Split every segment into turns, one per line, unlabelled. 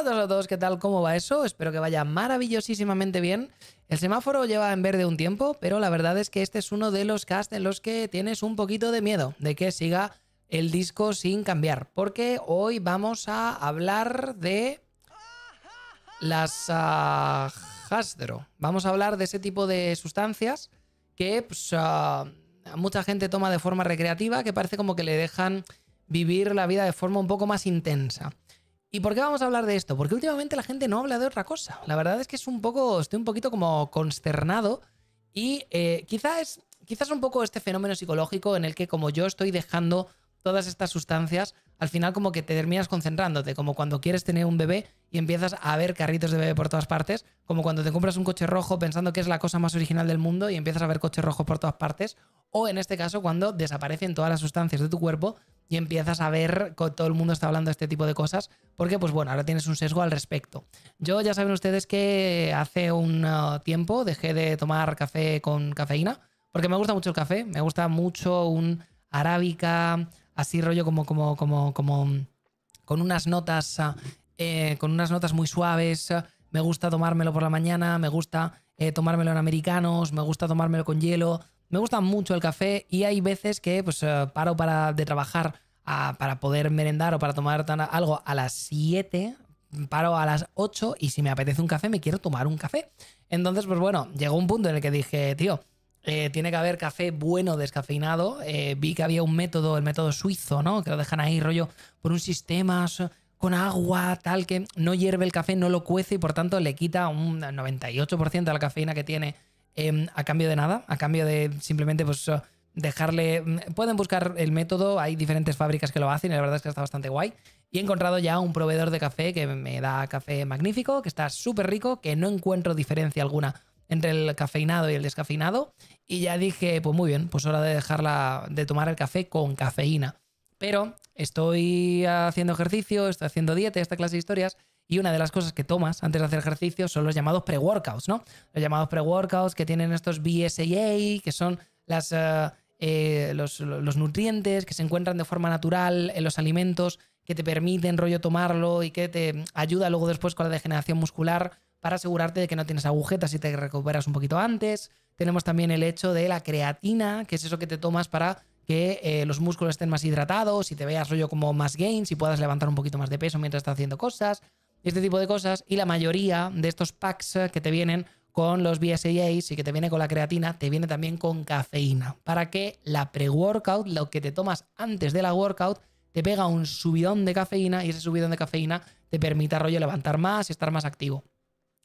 Hola a todos, ¿qué tal? ¿Cómo va eso? Espero que vaya maravillosísimamente bien. El semáforo lleva en verde un tiempo, pero la verdad es que este es uno de los casts en los que tienes un poquito de miedo de que siga el disco sin cambiar, porque hoy vamos a hablar de las ah, Vamos a hablar de ese tipo de sustancias que pues, ah, mucha gente toma de forma recreativa, que parece como que le dejan vivir la vida de forma un poco más intensa. ¿Y por qué vamos a hablar de esto? Porque últimamente la gente no habla de otra cosa. La verdad es que es un poco, estoy un poquito como consternado y eh, quizás, quizás un poco este fenómeno psicológico en el que como yo estoy dejando todas estas sustancias, al final como que te terminas concentrándote, como cuando quieres tener un bebé y empiezas a ver carritos de bebé por todas partes, como cuando te compras un coche rojo pensando que es la cosa más original del mundo y empiezas a ver coches rojos por todas partes, o en este caso cuando desaparecen todas las sustancias de tu cuerpo y empiezas a ver que todo el mundo está hablando de este tipo de cosas, porque pues bueno, ahora tienes un sesgo al respecto. Yo ya saben ustedes que hace un uh, tiempo dejé de tomar café con cafeína, porque me gusta mucho el café, me gusta mucho un arábica, así rollo como, como, como, como mm, con unas notas, uh, eh, con unas notas muy suaves. Uh, me gusta tomármelo por la mañana, me gusta eh, tomármelo en americanos, me gusta tomármelo con hielo. Me gusta mucho el café y hay veces que pues, eh, paro para, de trabajar ah, para poder merendar o para tomar algo a las 7, paro a las 8 y si me apetece un café me quiero tomar un café. Entonces, pues bueno, llegó un punto en el que dije, tío, eh, tiene que haber café bueno descafeinado. Eh, vi que había un método, el método suizo, ¿no? Que lo dejan ahí rollo por un sistema con agua, tal, que no hierve el café, no lo cuece y por tanto le quita un 98% de la cafeína que tiene Em, a cambio de nada, a cambio de simplemente pues dejarle... Mm, pueden buscar el método, hay diferentes fábricas que lo hacen y la verdad es que está bastante guay. Y he encontrado ya un proveedor de café que me da café magnífico, que está súper rico, que no encuentro diferencia alguna entre el cafeinado y el descafeinado. Y ya dije, pues muy bien, pues hora de dejarla de tomar el café con cafeína. Pero estoy haciendo ejercicio, estoy haciendo dieta, esta clase de historias, y una de las cosas que tomas antes de hacer ejercicio son los llamados pre-workouts, ¿no? Los llamados pre-workouts que tienen estos BSAA, que son eh, eh, los, nutrientes que se encuentran de forma natural en los alimentos, que te permiten rollo tomarlo y que te ayuda luego después con la degeneración muscular para asegurarte de que no tienes agujetas y te recuperas un poquito antes. Tenemos también el hecho de la creatina, que es eso que te tomas para que eh, los músculos estén más hidratados y te veas rollo como más gains y puedas levantar un poquito más de peso mientras estás haciendo cosas este tipo de cosas. Y la mayoría de estos packs eh, que te vienen con los BSAAs y que te viene con la creatina, te viene también con cafeína. Para que la pre-workout, lo que te tomas antes de la workout, te pega un subidón de cafeína y ese subidón de cafeína te permite rollo levantar más y estar más activo.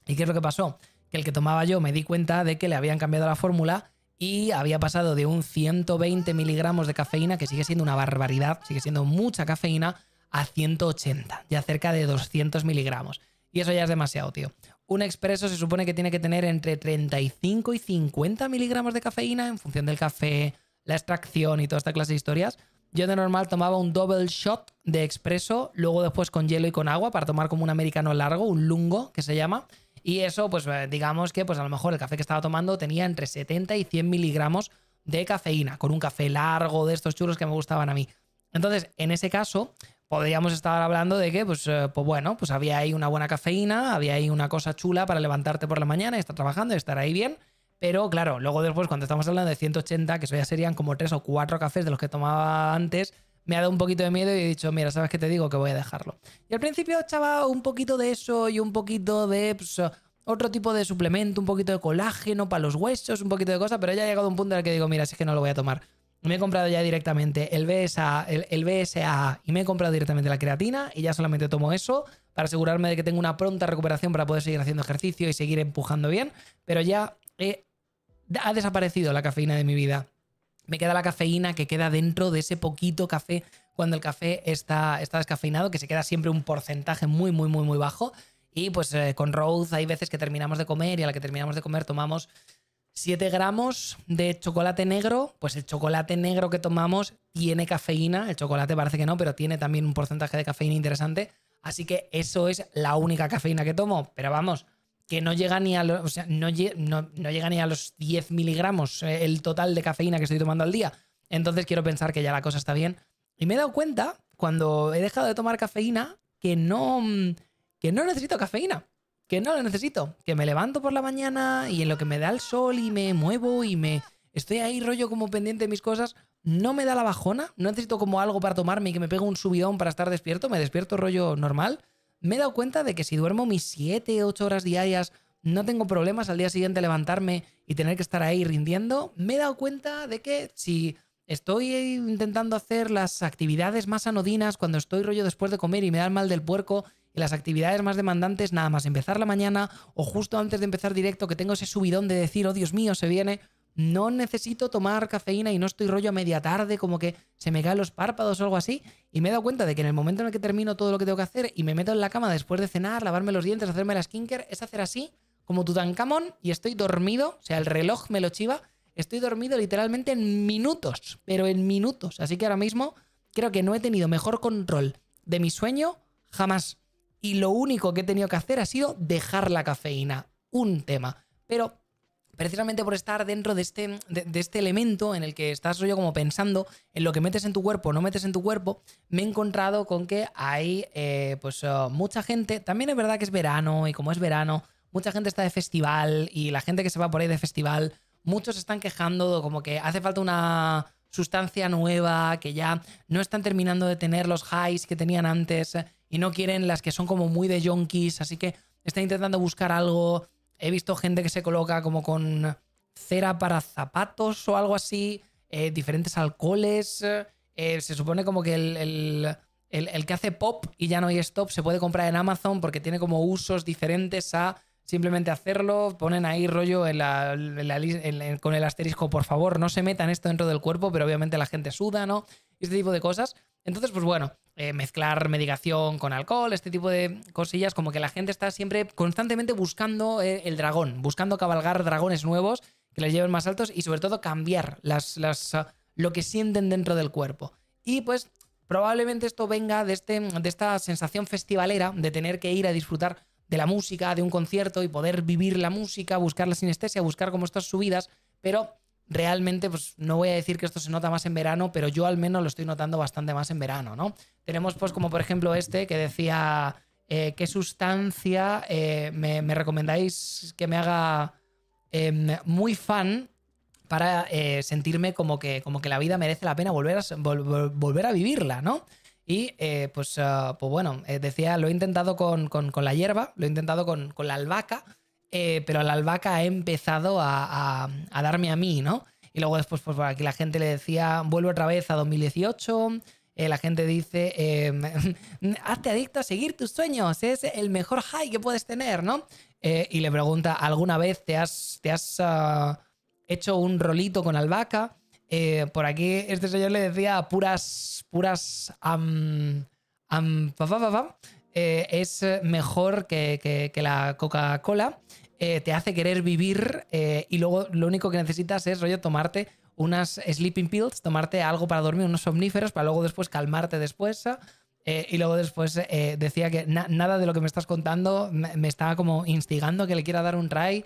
¿Y qué es lo que pasó? Que el que tomaba yo me di cuenta de que le habían cambiado la fórmula y había pasado de un 120 miligramos de cafeína, que sigue siendo una barbaridad, sigue siendo mucha cafeína, a 180, ya cerca de 200 miligramos. Y eso ya es demasiado, tío. Un expreso se supone que tiene que tener entre 35 y 50 miligramos de cafeína en función del café, la extracción y toda esta clase de historias. Yo de normal tomaba un double shot de expreso, luego después con hielo y con agua para tomar como un americano largo, un lungo que se llama. Y eso, pues eh, digamos que pues a lo mejor el café que estaba tomando tenía entre 70 y 100 miligramos de cafeína, con un café largo de estos churros que me gustaban a mí. Entonces, en ese caso, podríamos estar hablando de que, pues, eh, pues bueno, pues había ahí una buena cafeína, había ahí una cosa chula para levantarte por la mañana y estar trabajando y estar ahí bien. Pero claro, luego después, cuando estamos hablando de 180, que eso ya serían como tres o cuatro cafés de los que tomaba antes, me ha dado un poquito de miedo y he dicho, mira, ¿sabes qué te digo? Que voy a dejarlo. Y al principio echaba un poquito de eso y un poquito de pues, eh, otro tipo de suplemento, un poquito de colágeno para los huesos, un poquito de cosa, pero ya he llegado a un punto en el que digo, mira, si es que no lo voy a tomar me he comprado ya directamente el BSA, el, BSA y me he comprado directamente la creatina y ya solamente tomo eso para asegurarme de que tengo una pronta recuperación para poder seguir haciendo ejercicio y seguir empujando bien, pero ya ha desaparecido la cafeína de mi vida. Me queda la cafeína que queda dentro de ese poquito café cuando el café está, está descafeinado, que se queda siempre un porcentaje muy, muy, muy, muy bajo. Y pues eh, con Rose hay veces que terminamos de comer y a la que terminamos de comer tomamos 7 gramos de chocolate negro, pues el chocolate negro que tomamos tiene cafeína, el chocolate parece que no, pero tiene también un porcentaje de cafeína interesante, así que eso es la única cafeína que tomo, pero vamos, que no llega ni a los, o sea, llega ni a los 10 miligramos eh, el total de cafeína que estoy tomando al día, entonces quiero pensar que ya la cosa está bien. Y me he dado cuenta, cuando he dejado de tomar cafeína, que no, mm, que no necesito cafeína que no lo necesito, que me levanto por la mañana y en lo que me da el sol y me muevo y me estoy ahí rollo como pendiente de mis cosas, no me da la bajona, no necesito como algo para tomarme y que me pegue un subidón para estar despierto, me despierto rollo normal. Me he dado cuenta de que si duermo mis 7, 8 horas diarias, no tengo problemas al día siguiente levantarme y tener que estar ahí rindiendo. Me he dado cuenta de que si estoy intentando hacer las actividades más anodinas cuando estoy rollo después de comer y me da el mal del puerco las actividades más demandantes, nada más empezar la mañana o justo antes de empezar directo, que tengo ese subidón de decir, oh Dios mío, se viene, no necesito tomar cafeína y no estoy rollo a media tarde, como que se me caen los párpados o algo así. Y me he dado cuenta de que en el momento en el que termino todo lo que tengo que hacer y me meto en la cama después de cenar, lavarme los dientes, hacerme la skincare, es hacer así, como Tutankamón, y estoy dormido, o sea, el reloj me lo chiva, estoy dormido literalmente en minutos, pero en minutos. Así que ahora mismo creo que no he tenido mejor control de mi sueño jamás y lo único que he tenido que hacer ha sido dejar la cafeína. Un tema. Pero precisamente por estar dentro de este, de, este elemento en el que estás yo como pensando en lo que metes en tu cuerpo o no metes en tu cuerpo, me he encontrado con que hay eh, pues oh, mucha gente, también es verdad que es verano y como es verano, mucha gente está de festival y la gente que se va por ahí de festival, muchos están quejando como que hace falta una sustancia nueva, que ya no están terminando de tener los highs que tenían antes y no quieren las que son como muy de yonkis, así que están intentando buscar algo. He visto gente que se coloca como con cera para zapatos o algo así, eh, diferentes alcoholes. Eh, eh, se supone como que el, el, que hace pop y ya no hay stop se puede comprar en Amazon porque tiene como usos diferentes a simplemente hacerlo. Ponen ahí rollo con el asterisco, por favor, no se metan esto dentro del cuerpo, pero obviamente la gente suda, ¿no? este tipo de cosas. Entonces, pues bueno, eh, mezclar medicación con alcohol, este tipo de cosillas, como que la gente está siempre constantemente buscando eh, el dragón, buscando cabalgar dragones nuevos que les lleven más altos y sobre todo cambiar las, las, ah, lo que sienten dentro del cuerpo. Y pues probablemente esto venga de, este, de esta sensación festivalera de tener que ir a disfrutar de la música, de un concierto y poder vivir la música, buscar la sinestesia, buscar como estas subidas, pero realmente, pues no voy a decir que esto se nota más en verano, pero yo al menos lo estoy notando bastante más en verano, ¿no? Tenemos pues como por ejemplo este que decía, eh, ¿qué sustancia eh, me, recomendáis que me haga em, muy fan? para eh, sentirme como que, como que la vida merece la pena volver a, volver a vivirla, ¿no? Y pues, ah, pues, bueno, decía, lo he intentado con, la hierba, lo he intentado con, con la albahaca, eh, pero la albahaca ha empezado a, darme a mí, ¿no? Y luego después, pues por aquí la gente le decía, vuelve otra vez a 2018. Eh, la gente dice, eh, hazte adicto a seguir tus sueños, es el mejor high que puedes tener, ¿no? y le pregunta, ¿alguna vez te has, te has ah, hecho un rolito con albahaca? por aquí este señor le decía puras, puras, pa, pa, eh, es mejor que, la Coca-Cola. Eh, te hace querer vivir eh, y luego lo único que necesitas es, rollo, tomarte unas sleeping pills, tomarte algo para dormir, unos somníferos, para luego después calmarte después. y luego después decía que nada de lo que me estás contando me, estaba como instigando que le quiera dar un try.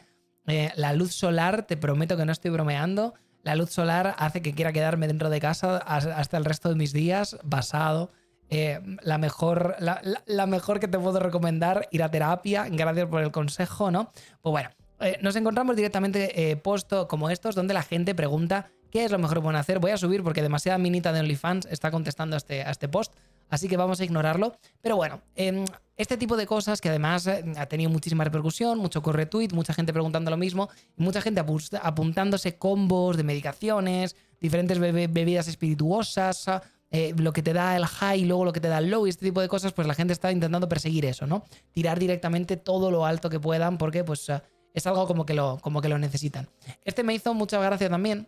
la luz solar, te prometo que no estoy bromeando, la luz solar hace que quiera quedarme dentro de casa hasta el resto de mis días, basado eh, la, mejor, la, mejor que te puedo recomendar, ir a terapia, gracias por el consejo, ¿no? Pues bueno, eh, nos encontramos directamente eh, post como estos, donde la gente pregunta qué es lo mejor que pueden hacer. Voy a subir porque demasiada minita de OnlyFans está contestando a este, este post, así que vamos a ignorarlo. Pero bueno, em, este tipo de cosas que además eh, ha tenido muchísima repercusión, mucho corre mucha gente preguntando lo mismo, mucha gente apuntándose combos de medicaciones, diferentes bebidas espirituosas, eh, lo que te da el high y luego lo que te da el low y este tipo de cosas, pues la gente está intentando perseguir eso, ¿no? Tirar directamente todo lo alto que puedan porque pues eh, es algo como que lo, como que lo necesitan. Este me hizo mucha gracia también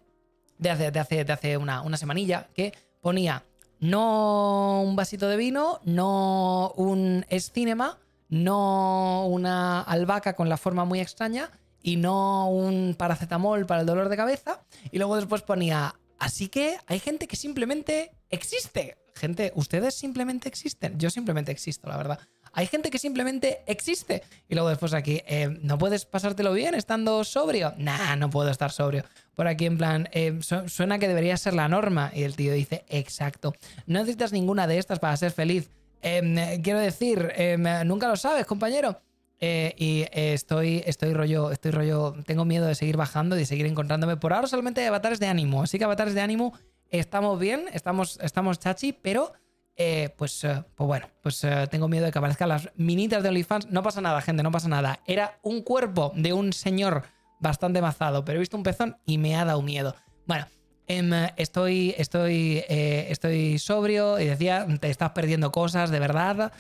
de hace, hace, una, una semanilla que ponía no un vasito de vino, no un es cinema, no una albahaca con la forma muy extraña y no un paracetamol para el dolor de cabeza. Y luego después ponía, así que hay gente que simplemente existe. Gente, ustedes simplemente existen. Yo simplemente existo, la verdad. Hay gente que simplemente existe. Y luego después aquí, eh, ¿no puedes pasártelo bien estando sobrio? Nah, no puedo estar sobrio. Por aquí en plan, eh, suena que debería ser la norma. Y el tío dice, exacto. No necesitas ninguna de estas para ser feliz. Em, eh, quiero decir, em, nunca lo sabes, compañero. y estoy, estoy rollo, estoy rollo, tengo miedo de seguir bajando y de seguir encontrándome. Por ahora solamente avatares de ánimo, así que avatares de ánimo estamos bien, estamos, estamos chachi, pero eh, pues, eh, pues bueno, pues eh, tengo miedo de que aparezcan las minitas de OnlyFans. No pasa nada, gente, no pasa nada. Era un cuerpo de un señor bastante mazado, pero he visto un pezón y me ha dado miedo. Bueno, em, estoy, estoy, estoy sobrio y decía, te estás perdiendo cosas, de verdad.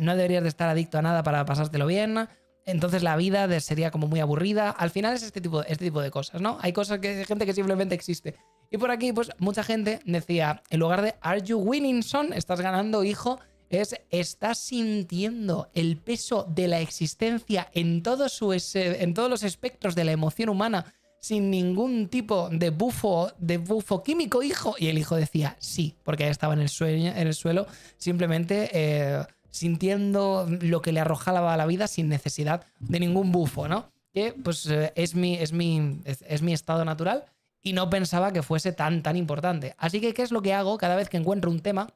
no deberías de estar adicto a nada para pasártelo bien entonces la vida sería como muy aburrida. Al final es este, este tipo, de cosas, ¿no? Hay cosas que hay gente que simplemente existe. Y por aquí, pues mucha gente decía, en lugar de Are you winning, son? Estás ganando, hijo. Es, estás sintiendo el peso de la existencia en, su, eh, en todos los espectros de la emoción humana sin ningún tipo de bufo, de bufo químico, hijo. Y el hijo decía, sí, porque estaba en el, sueño, en el suelo, simplemente... Eh, sintiendo lo que le arrojaba a la vida sin necesidad de ningún bufo, ¿no? Que pues eh, es, mi, es, mi, es, mi estado natural y no pensaba que fuese tan, tan importante. Así que, ¿qué es lo que hago cada vez que encuentro un tema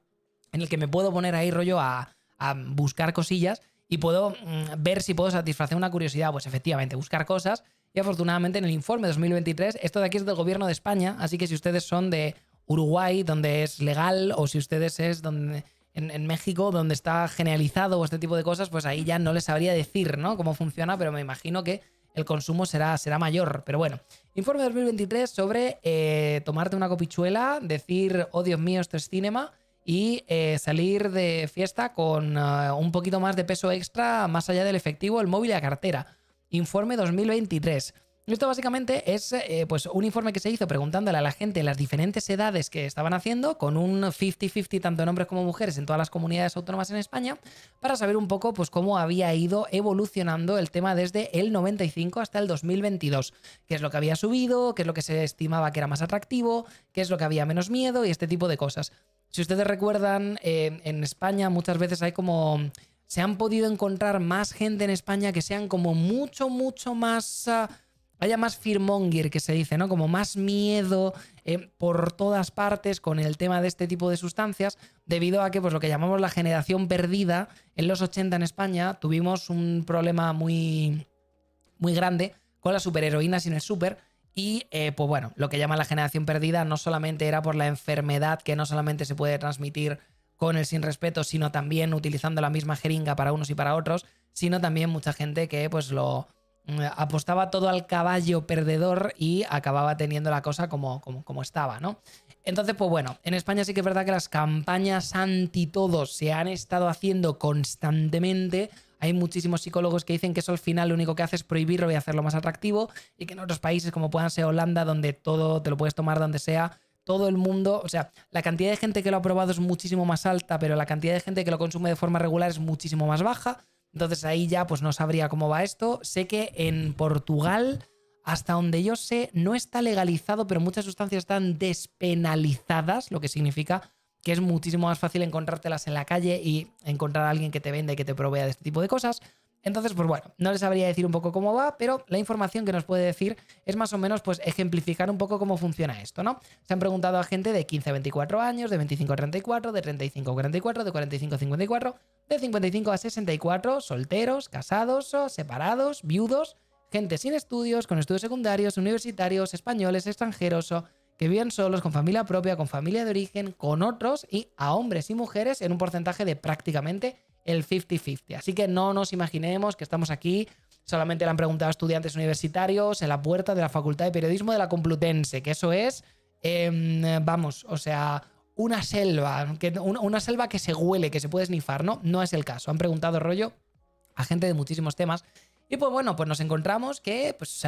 en el que me puedo poner ahí rollo a, a buscar cosillas y puedo mm, ver si puedo satisfacer una curiosidad? Pues efectivamente, buscar cosas. Y afortunadamente en el informe 2023, esto de aquí es del gobierno de España, así que si ustedes son de Uruguay, donde es legal, o si ustedes es donde, en, México, donde está generalizado este tipo de cosas, pues ahí ya no les sabría decir, ¿no? Cómo funciona, pero me imagino que el consumo será, será mayor. Pero bueno, informe 2023 sobre eh, tomarte una copichuela, decir, oh Dios mío, esto es cinema, y eh, salir de fiesta con eh, un poquito más de peso extra, más allá del efectivo, el móvil y la cartera. Informe 2023. Esto básicamente es eh, pues un informe que se hizo preguntándole a la gente las diferentes edades que estaban haciendo, con un 50-50 tanto en hombres como mujeres en todas las comunidades autónomas en España, para saber un poco pues, cómo había ido evolucionando el tema desde el 95 hasta el 2022. ¿Qué es lo que había subido? ¿Qué es lo que se estimaba que era más atractivo? ¿Qué es lo que había menos miedo? Y este tipo de cosas. Si ustedes recuerdan, eh, en España muchas veces hay como se han podido encontrar más gente en España que sean como mucho, mucho más ah, Vaya más firmonger que se dice, ¿no? Como más miedo eh, por todas partes con el tema de este tipo de sustancias, debido a que, pues lo que llamamos la generación perdida, en los 80 en España tuvimos un problema muy, muy grande con las superheroínas y en el super Y eh, pues bueno, lo que llama la generación perdida no solamente era por la enfermedad que no solamente se puede transmitir con el sin respeto, sino también utilizando la misma jeringa para unos y para otros, sino también mucha gente que pues lo, Mm, apostaba todo al caballo perdedor y acababa teniendo la cosa como, como, estaba, ¿no? Entonces, pues bueno, en España sí que es verdad que las campañas anti todos se han estado haciendo constantemente. Hay muchísimos psicólogos que dicen que eso al final lo único que hace es prohibirlo y hacerlo más atractivo. Y que en otros países, como puedan ser Holanda, donde todo te lo puedes tomar donde sea, todo el mundo, o sea, la cantidad de gente que lo ha probado es muchísimo más alta, pero la cantidad de gente que lo consume de forma regular es muchísimo más baja. Entonces ahí ya pues no sabría cómo va esto. Sé que en Portugal, hasta donde yo sé, no está legalizado, pero muchas sustancias están despenalizadas, lo que significa que es muchísimo más fácil encontrártelas en la calle y encontrar a alguien que te venda y que te provea de este tipo de cosas. Entonces, pues bueno, no les sabría decir un poco cómo va, pero la información que nos puede decir es más o menos pues ejemplificar un poco cómo funciona esto, ¿no? Se han preguntado a gente de 15 a 24 años, de 25 a 34, de 35 a 44, de 45 a 54, de 55 a 64, solteros, casados, separados, viudos, gente sin estudios, con estudios secundarios, universitarios, españoles, extranjeros, que viven solos, con familia propia, con familia de origen, con otros y a hombres y mujeres en un porcentaje de prácticamente el 50-50. Así que no nos imaginemos que estamos aquí. Solamente le han preguntado a estudiantes universitarios en la puerta de la Facultad de Periodismo de la Complutense, que eso es, em, vamos, o sea, una selva, que, una, selva que se huele, que se puede snifar, ¿no? No es el caso. Han preguntado rollo a gente de muchísimos temas. Y pues bueno, pues nos encontramos que, pues,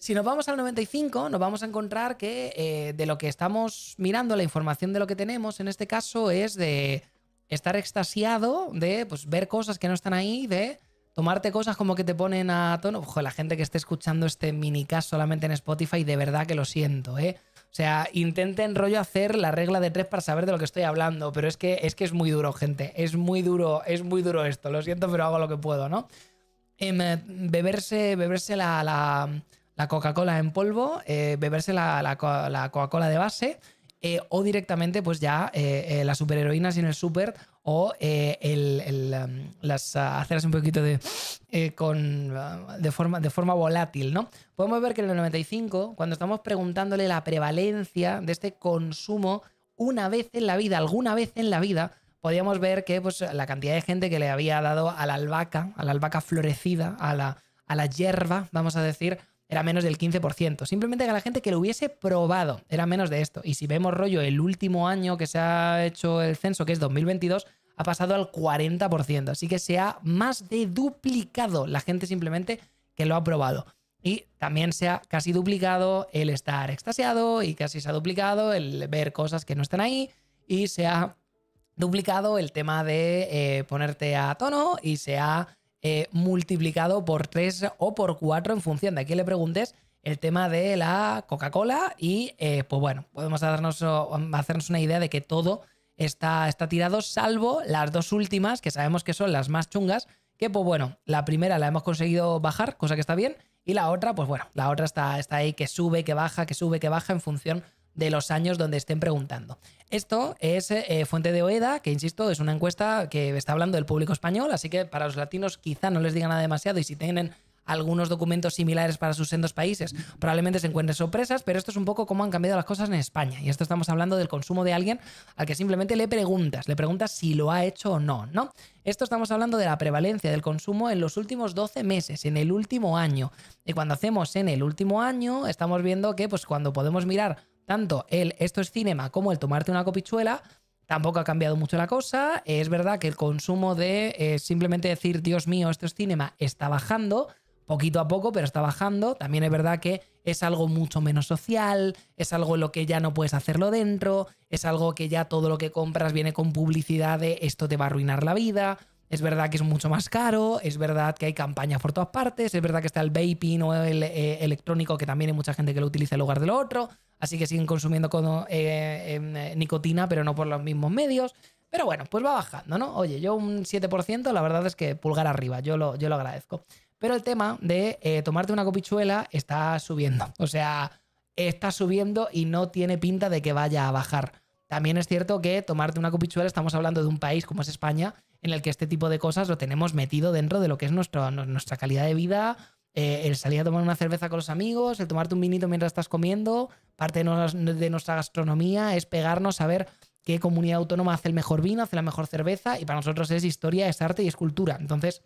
si nos vamos al 95, nos vamos a encontrar que eh, de lo que estamos mirando, la información de lo que tenemos en este caso es de estar extasiado de pues, ver cosas que no están ahí, de tomarte cosas como que te ponen a tono. Ojo, la gente que esté escuchando este minicast solamente en Spotify, de verdad que lo siento, ¿eh? O sea, intenten rollo hacer la regla de tres para saber de lo que estoy hablando, pero es que es, que es muy duro, gente. Es muy duro, es muy duro esto. Lo siento, pero hago lo que puedo, ¿no? Em, eh, beberse, beberse la, Coca-Cola en polvo, eh, beberse la Coca-Cola de base eh, o directamente pues ya eh, eh, las superheroínas en el super o eh, um, las ah, haceras un poquito de, eh, con, ah, de, forma, de forma volátil, ¿no? Podemos ver que en el 95, cuando estamos preguntándole la prevalencia de este consumo una vez en la vida, alguna vez en la vida, podíamos ver que pues, la cantidad de gente que le había dado a la albahaca, a la albahaca florecida, a la, a la hierba, vamos a decir, era menos del 15%. Simplemente que la gente que lo hubiese probado era menos de esto. Y si vemos rollo el último año que se ha hecho el censo, que es 2022, ha pasado al 40%. Así que se ha más de duplicado la gente simplemente que lo ha probado. Y también se ha casi duplicado el estar extasiado y casi se ha duplicado el ver cosas que no están ahí y se ha duplicado el tema de eh, ponerte a tono y se ha eh, multiplicado por 3 o por 4 en función de a le preguntes el tema de la Coca-Cola y eh, pues bueno, podemos hacernos, hacernos, una idea de que todo está, está tirado salvo las dos últimas que sabemos que son las más chungas, que pues bueno, la primera la hemos conseguido bajar, cosa que está bien, y la otra pues bueno, la otra está, está ahí que sube, que baja, que sube, que baja en función de los años donde estén preguntando. Esto es eh, Fuente de Oeda, que insisto, es una encuesta que está hablando del público español, así que para los latinos quizá no les diga nada demasiado y si tienen algunos documentos similares para sus sendos países, probablemente se encuentren sorpresas, pero esto es un poco cómo han cambiado las cosas en España. Y esto estamos hablando del consumo de alguien al que simplemente le preguntas, le preguntas si lo ha hecho o no, ¿no? Esto estamos hablando de la prevalencia del consumo en los últimos 12 meses, en el último año. Y cuando hacemos en el último año, estamos viendo que pues cuando podemos mirar tanto el esto es cinema como el tomarte una copichuela, tampoco ha cambiado mucho la cosa. Es verdad que el consumo de eh, simplemente decir, Dios mío, esto es cinema, está bajando, poquito a poco, pero está bajando. También es verdad que es algo mucho menos social, es algo en lo que ya no puedes hacerlo dentro, es algo que ya todo lo que compras viene con publicidad de esto te va a arruinar la vida. Es verdad que es mucho más caro, es verdad que hay campañas por todas partes, es verdad que está el vaping o el eh, electrónico, que también hay mucha gente que lo utiliza en lugar de lo otro, así que siguen consumiendo eh, em, eh, nicotina, pero no por los mismos medios. Pero bueno, pues va bajando, ¿no? Oye, yo un 7%, la verdad es que pulgar arriba, yo lo, yo lo agradezco. Pero el tema de tomarte una copichuela está subiendo. O sea, está subiendo y no tiene pinta de que vaya a bajar. También es cierto que tomarte una copichuela, estamos hablando de un país como es España, en el que este tipo de cosas lo tenemos metido dentro de lo que es nuestra calidad de vida, eh, el salir a tomar una cerveza con los amigos, el tomarte un vinito mientras estás comiendo, parte de, nuestra gastronomía es pegarnos a ver qué comunidad autónoma hace el mejor vino, hace la mejor cerveza, y para nosotros es historia, es arte y es cultura. Entonces,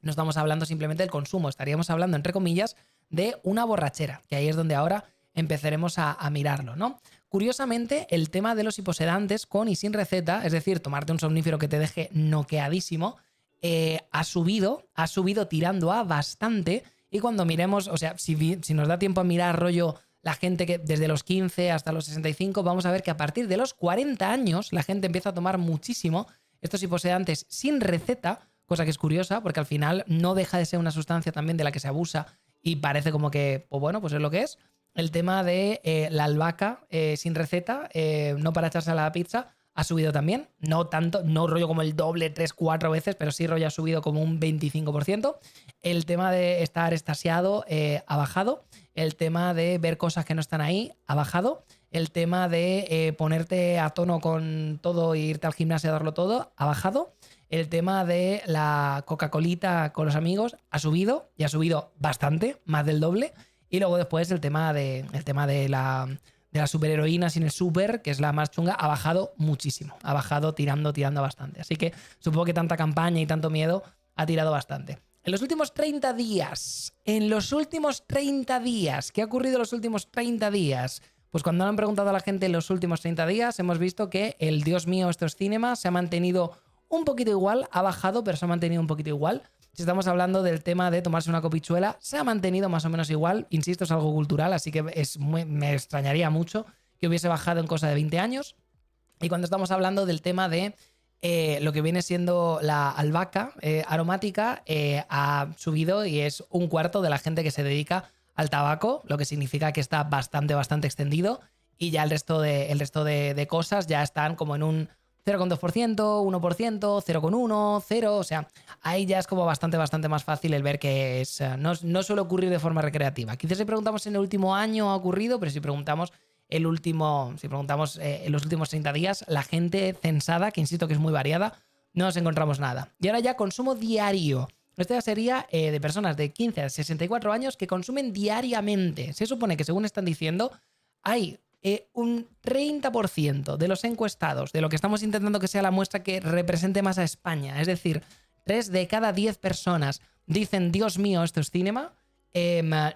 no estamos hablando simplemente del consumo, estaríamos hablando, entre comillas, de una borrachera, que ahí es donde ahora empezaremos a mirarlo, ¿no? Curiosamente, el tema de los hiposedantes con y sin receta, es decir, tomarte un somnífero que te deje noqueadísimo, eh, ha subido, ha subido tirando a bastante. Y cuando miremos, o sea, si, nos da tiempo a mirar rollo la gente que desde los 15 hasta los 65, vamos a ver que a partir de los 40 años la gente empieza a tomar muchísimo estos hiposedantes sin receta, cosa que es curiosa porque al final no deja de ser una sustancia también de la que se abusa y parece como que, pues bueno, pues es lo que es el tema de eh, la albahaca eh, sin receta, eh, no para echarse a la pizza, ha subido también. No tanto, no rollo como el doble, tres, cuatro veces, pero sí rollo ha subido como un 25%. El tema de estar estasiado ha bajado. El tema de ver cosas que no están ahí ha bajado. El tema de ponerte a tono con todo e irte al gimnasio a darlo todo ha bajado. El tema de la Coca-Colita con los amigos ha subido y ha subido bastante, más del doble. Y luego después el tema de, el tema de la, de la superheroína sin el super, que es la más chunga, ha bajado muchísimo. Ha bajado tirando, tirando bastante. Así que supongo que tanta campaña y tanto miedo ha tirado bastante. En los últimos 30 días, en los últimos 30 días, ¿qué ha ocurrido en los últimos 30 días? Pues cuando le han preguntado a la gente en los últimos 30 días, hemos visto que el Dios mío, estos cinemas se ha mantenido un poquito igual, ha bajado, pero se ha mantenido un poquito igual. Si estamos hablando del tema de tomarse una copichuela, se ha mantenido más o menos igual. Insisto, es algo cultural, así que me extrañaría mucho que hubiese bajado en cosa de 20 años. Y cuando estamos hablando del tema de eh, lo que viene siendo la albahaca eh, aromática, eh, ha subido y es un cuarto de la gente que se dedica al tabaco, lo que significa que está bastante, bastante extendido. Y ya el resto resto de cosas ya están como en un 0,2%, 1%, 0,1%, 0. O sea, ahí ya es como bastante, bastante más fácil el ver que es, eh, no, no suele ocurrir de forma recreativa. Quizás si preguntamos en el último año ha ocurrido, pero si preguntamos el último, si preguntamos eh, en los últimos 30 días, la gente censada, que insisto que es muy variada, no nos encontramos nada. Y ahora ya consumo diario. Esta sería eh, de personas de 15 a 64 años que consumen diariamente. Se supone que según están diciendo, hay eh, un 30% de los encuestados, de lo que estamos intentando que sea la muestra que represente más a España, es decir, 3 de cada 10 personas dicen, Dios mío, esto es cinema.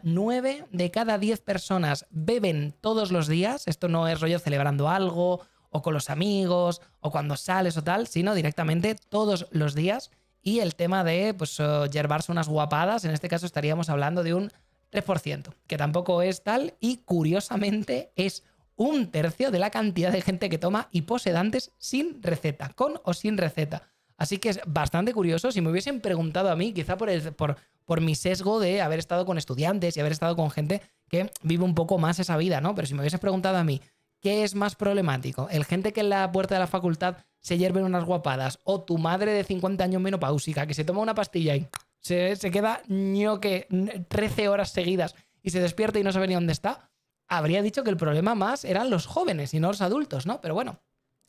9 em, de cada 10 personas beben todos los días. Esto no es rollo celebrando algo, o con los amigos, o cuando sales o tal, sino directamente todos los días. Y el tema de, pues, unas guapadas, en este caso estaríamos hablando de un 3%, que tampoco es tal. Y curiosamente es un tercio de la cantidad de gente que toma hiposedantes sin receta, con o sin receta. Así que es bastante curioso. Si me hubiesen preguntado a mí, quizá por, por, por mi sesgo de haber estado con estudiantes y haber estado con gente que vive un poco más esa vida, ¿no? Pero si me hubiesen preguntado a mí, ¿qué es más problemático? ¿El gente que en la puerta de la facultad se hierven unas guapadas? ¿O tu madre de 50 años menopáusica que se toma una pastilla y se, se queda ñoque 13 horas seguidas y se despierta y no sabe ni dónde está? habría dicho que el problema más eran los jóvenes y no los adultos, ¿no? Pero bueno,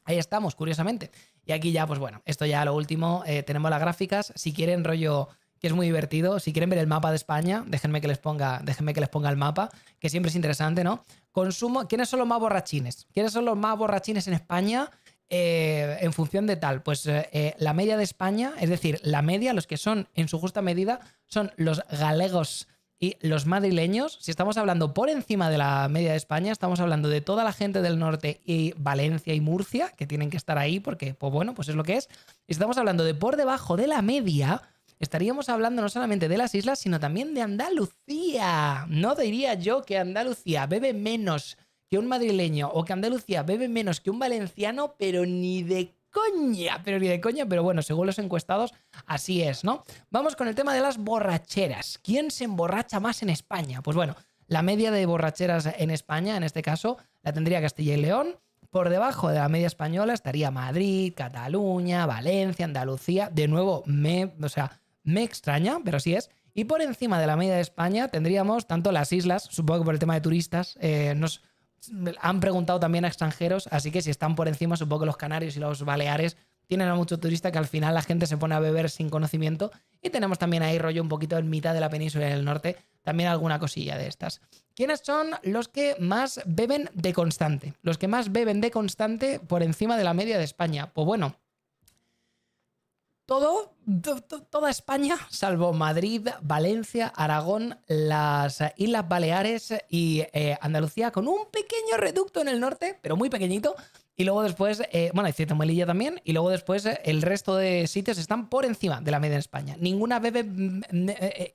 ahí estamos, curiosamente. Y aquí ya, pues bueno, esto ya lo último, eh, tenemos las gráficas. Si quieren rollo que es muy divertido. Si quieren ver el mapa de España, déjenme que les ponga, déjenme que les ponga el mapa, que siempre es interesante, ¿no? Consumo, ¿quiénes son los más borrachines? ¿Quiénes son los más borrachines en España? Eh, en función de tal, pues eh, la media de España, es decir, la media, los que son en su justa medida, son los galegos y los madrileños, si estamos hablando por encima de la media de España, estamos hablando de toda la gente del norte y Valencia y Murcia, que tienen que estar ahí porque, pues bueno, pues es lo que es. Y estamos hablando de por debajo de la media, estaríamos hablando no solamente de las islas, sino también de Andalucía. No diría yo que Andalucía bebe menos que un madrileño o que Andalucía bebe menos que un valenciano, pero ni de qué coña, pero ni de coña, pero bueno, según los encuestados, así es, ¿no? Vamos con el tema de las borracheras. ¿Quién se emborracha más en España? Pues bueno, la media de borracheras en España, en este caso, la tendría Castilla y León. Por debajo de la media española estaría Madrid, Cataluña, Valencia, Andalucía. De nuevo, me, o sea, me extraña, pero así es. Y por encima de la media de España tendríamos tanto las islas, supongo que por el tema de turistas, eh, nos, han preguntado también a extranjeros, así que si están por encima, supongo que los canarios y los baleares tienen a mucho turista que al final la gente se pone a beber sin conocimiento. Y tenemos también ahí rollo un poquito en mitad de la península el norte, también alguna cosilla de estas. ¿Quiénes son los que más beben de constante? Los que más beben de constante por encima de la media de España. Pues bueno, todo, toda España, salvo Madrid, Valencia, Aragón, las Islas Baleares y eh, Andalucía, con un pequeño reducto en el norte, pero muy pequeñito. Y luego después, eh, bueno, hay cierta Melilla también, y luego después eh, el resto de sitios están por encima de la media en España. Ninguna bebe mm,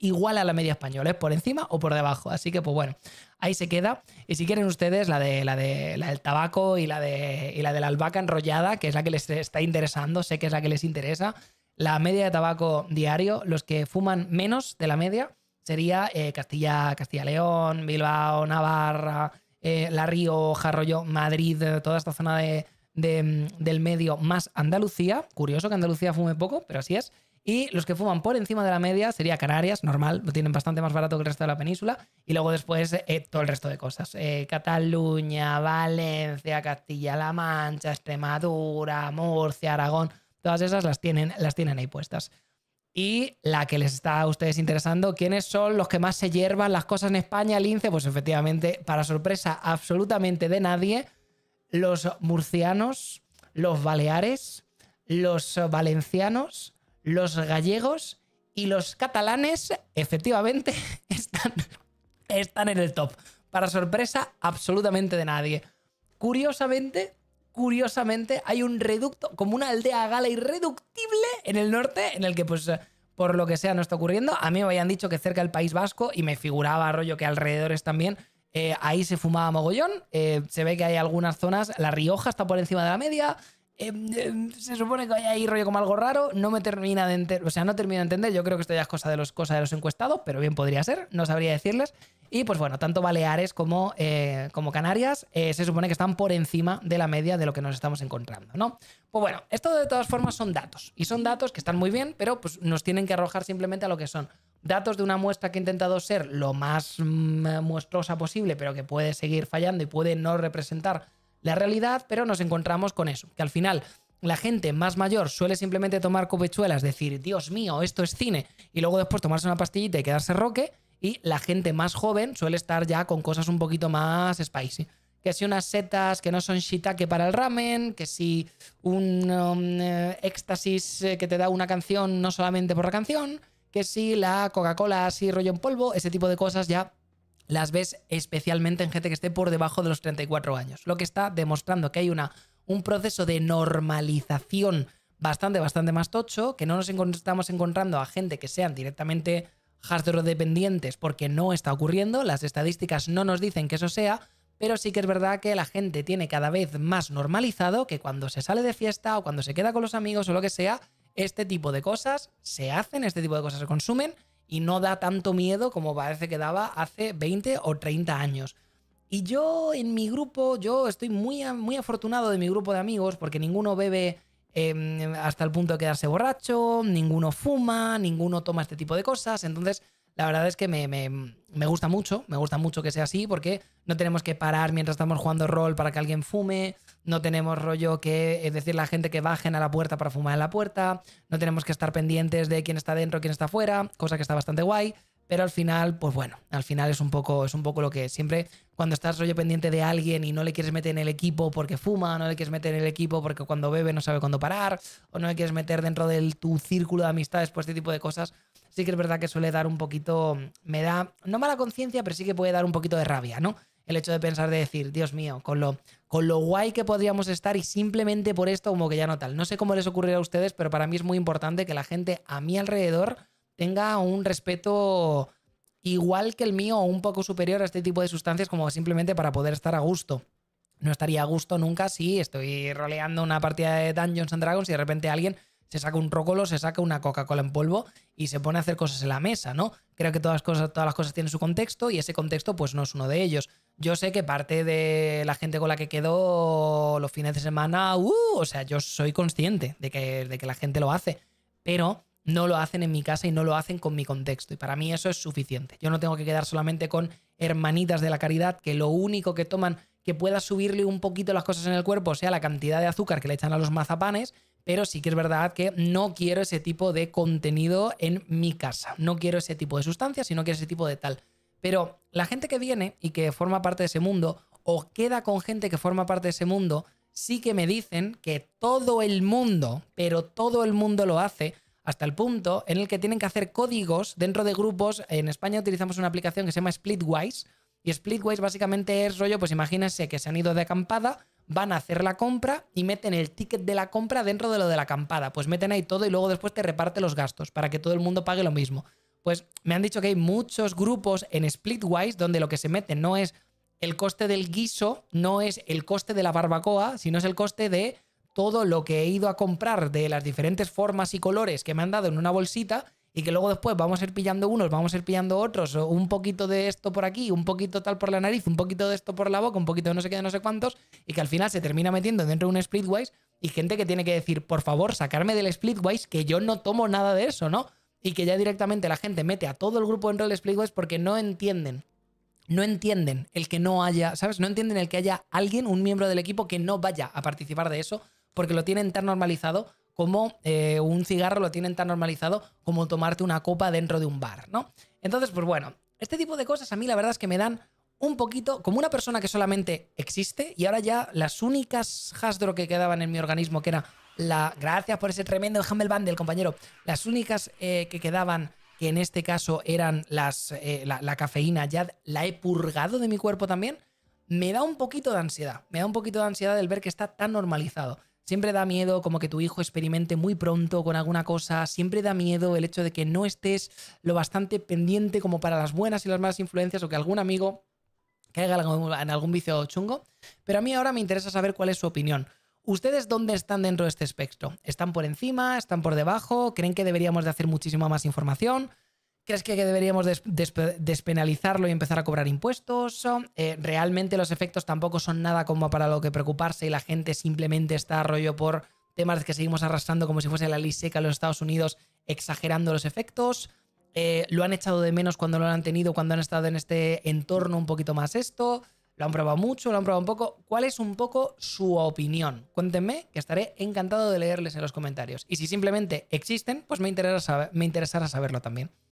igual a la media española, es por encima o por debajo. Así que, pues bueno, ahí se queda. Y si quieren ustedes, la, de, la, del tabaco y la, de, y la de la albahaca enrollada, que es la que les está interesando, sé que es la que les interesa. La media de tabaco diario, los que fuman menos de la media, sería eh, Castilla, Castilla León, Bilbao, Navarra, eh, La Rioja, Jarroyo, Madrid, eh, toda esta zona de, mm, del medio, más Andalucía. Curioso que Andalucía fume poco, pero así es. Y los que fuman por encima de la media sería Canarias, normal, lo tienen bastante más barato que el resto de la península. Y luego después todo el resto de cosas. Cataluña, Valencia, Castilla-La Mancha, Extremadura, Murcia, Aragón. Todas esas las tienen, las tienen ahí puestas. Y la que les está a ustedes interesando, ¿quiénes son los que más se hiervan las cosas en España, Lince? Pues efectivamente, para sorpresa absolutamente de nadie, los murcianos, los baleares, los valencianos, los gallegos y los catalanes, efectivamente, están, están en el top. Para sorpresa absolutamente de nadie. Curiosamente, curiosamente, hay un reducto, como una aldea gala irreductible en el norte, en el que, pues, por lo que sea, no está ocurriendo. A mí me habían dicho que cerca del País Vasco, y me figuraba rollo que alrededores también, eh, ahí se fumaba mogollón. Eh, se ve que hay algunas zonas, La Rioja está por encima de la media. Em, em, se supone que hay ahí rollo como algo raro, no me termina de entender, o sea, no termino de entender, yo creo que esto ya es cosa de los, de los encuestados, pero bien podría ser, no sabría decirles. Y pues bueno, tanto Baleares como, eh, como Canarias eh, se supone que están por encima de la media de lo que nos estamos encontrando, ¿no? Pues bueno, esto de todas formas son datos. Y son datos que están muy bien, pero pues nos tienen que arrojar simplemente a lo que son. Datos de una muestra que ha intentado ser lo más mm, muestrosa posible, pero que puede seguir fallando y puede no representar la realidad, pero nos encontramos con eso, que al final la gente más mayor suele simplemente tomar copechuelas, decir, Dios mío, esto es cine, y luego después tomarse una pastillita y quedarse roque, y la gente más joven suele estar ya con cosas un poquito más spicy. Que si unas setas que no son shiitake para el ramen, que si un um, eh, éxtasis eh, que te da una canción no solamente por la canción, que si la Coca-Cola así rollo en polvo, ese tipo de cosas ya las ves especialmente en gente que esté por debajo de los 34 años, lo que está demostrando que hay una, un proceso de normalización bastante, bastante más tocho, que no nos estamos encontrando a gente que sean directamente hardware dependientes porque no está ocurriendo, las estadísticas no nos dicen que eso sea, pero sí que es verdad que la gente tiene cada vez más normalizado que cuando se sale de fiesta o cuando se queda con los amigos o lo que sea, este tipo de cosas se hacen, este tipo de cosas se consumen y no da tanto miedo como parece que daba hace 20 o 30 años. Y yo en mi grupo, yo estoy muy, muy afortunado de mi grupo de amigos porque ninguno bebe em, hasta el punto de quedarse borracho, ninguno fuma, ninguno toma este tipo de cosas, entonces la verdad es que me, gusta mucho, me gusta mucho que sea así porque no tenemos que parar mientras estamos jugando rol para que alguien fume, no tenemos rollo que es eh, decir, la gente que bajen a la puerta para fumar en la puerta, no tenemos que estar pendientes de quién está dentro, quién está fuera, cosa que está bastante guay. Pero al final, pues bueno, al final es un poco, es un poco lo que Siempre cuando estás rollo pendiente de alguien y no le quieres meter en el equipo porque fuma, no le quieres meter en el equipo porque cuando bebe no sabe cuándo parar, o no le quieres meter dentro de tu círculo de amistades, por pues este tipo de cosas, sí que es verdad que suele dar un poquito, me da, no mala conciencia, pero sí que puede dar un poquito de rabia, ¿no? El hecho de pensar, de decir, Dios mío, con lo, con lo guay que podríamos estar y simplemente por esto como que ya no tal. No sé cómo les ocurrirá a ustedes, pero para mí es muy importante que la gente a mi alrededor tenga un respeto igual que el mío o un poco superior a este tipo de sustancias como simplemente para poder estar a gusto no estaría a gusto nunca si estoy roleando una partida de Dungeons and Dragons y de repente alguien se saca un rócolo, se saca una Coca-Cola en polvo y se pone a hacer cosas en la mesa, ¿no? Creo que todas, cosas, todas las cosas tienen su contexto y ese contexto pues no es uno de ellos. Yo sé que parte de la gente con la que quedó los fines de semana, uh, o sea, yo soy consciente de que, de que la gente lo hace, pero no lo hacen en mi casa y no lo hacen con mi contexto. Y para mí eso es suficiente. Yo no tengo que quedar solamente con hermanitas de la caridad que lo único que toman que pueda subirle un poquito las cosas en el cuerpo sea la cantidad de azúcar que le echan a los mazapanes, pero sí que es verdad que no quiero ese tipo de contenido en mi casa, no quiero ese tipo de sustancias y no quiero ese tipo de tal. Pero la gente que viene y que forma parte de ese mundo, o queda con gente que forma parte de ese mundo, sí que me dicen que todo el mundo, pero todo el mundo lo hace, hasta el punto en el que tienen que hacer códigos dentro de grupos. En España utilizamos una aplicación que se llama Splitwise, y Splitwise básicamente es rollo, pues imagínense que se han ido de acampada, van a hacer la compra y meten el ticket de la compra dentro de lo de la acampada. Pues meten ahí todo y luego después te reparte los gastos para que todo el mundo pague lo mismo. Pues me han dicho que hay muchos grupos en Splitwise donde lo que se mete no es el coste del guiso, no es el coste de la barbacoa, sino es el coste de todo lo que he ido a comprar de las diferentes formas y colores que me han dado en una bolsita y que luego después vamos a ir pillando unos, vamos a ir pillando otros, un poquito de esto por aquí, un poquito tal por la nariz, un poquito de esto por la boca, un poquito de no sé qué, de no sé cuántos, y que al final se termina metiendo dentro de un splitwise y gente que tiene que decir, por favor, sacarme del splitwise, que yo no tomo nada de eso, ¿no? Y que ya directamente la gente mete a todo el grupo dentro del splitwise porque no entienden. No entienden el que no haya, ¿sabes? No entienden el que haya alguien, un miembro del equipo que no vaya a participar de eso porque lo tienen tan normalizado como eh, un cigarro lo tienen tan normalizado como tomarte una copa dentro de un bar, ¿no? Entonces, pues bueno, este tipo de cosas a mí la verdad es que me dan un poquito como una persona que solamente existe y ahora ya las únicas hasdro que quedaban en mi organismo, que era la... Gracias por ese tremendo Humble del compañero. Las únicas eh, que quedaban que en este caso eran las, eh, la, cafeína, ya la he purgado de mi cuerpo también, me da un poquito de ansiedad. Me da un poquito de ansiedad el ver que está tan normalizado. Siempre da miedo como que tu hijo experimente muy pronto con alguna cosa, siempre da miedo el hecho de que no estés lo bastante pendiente como para las buenas y las malas influencias o que algún amigo caiga en algún vicio chungo. Pero a mí ahora me interesa saber cuál es su opinión. ¿Ustedes dónde están dentro de este espectro? ¿Están por encima? ¿Están por debajo? ¿Creen que deberíamos de hacer muchísima más información? ¿Crees que deberíamos despenalizarlo y empezar a cobrar impuestos? Eh, ¿Realmente los efectos tampoco son nada como para lo que preocuparse y la gente simplemente está a rollo por temas que seguimos arrastrando como si fuese la ley seca en los Estados Unidos, exagerando los efectos? Eh, ¿Lo han echado de menos cuando lo han tenido, cuando han estado en este entorno un poquito más esto? ¿Lo han probado mucho? ¿Lo han probado un poco? ¿Cuál es un poco su opinión? Cuéntenme, que estaré encantado de leerles en los comentarios. Y si simplemente existen, pues me me interesará saberlo también.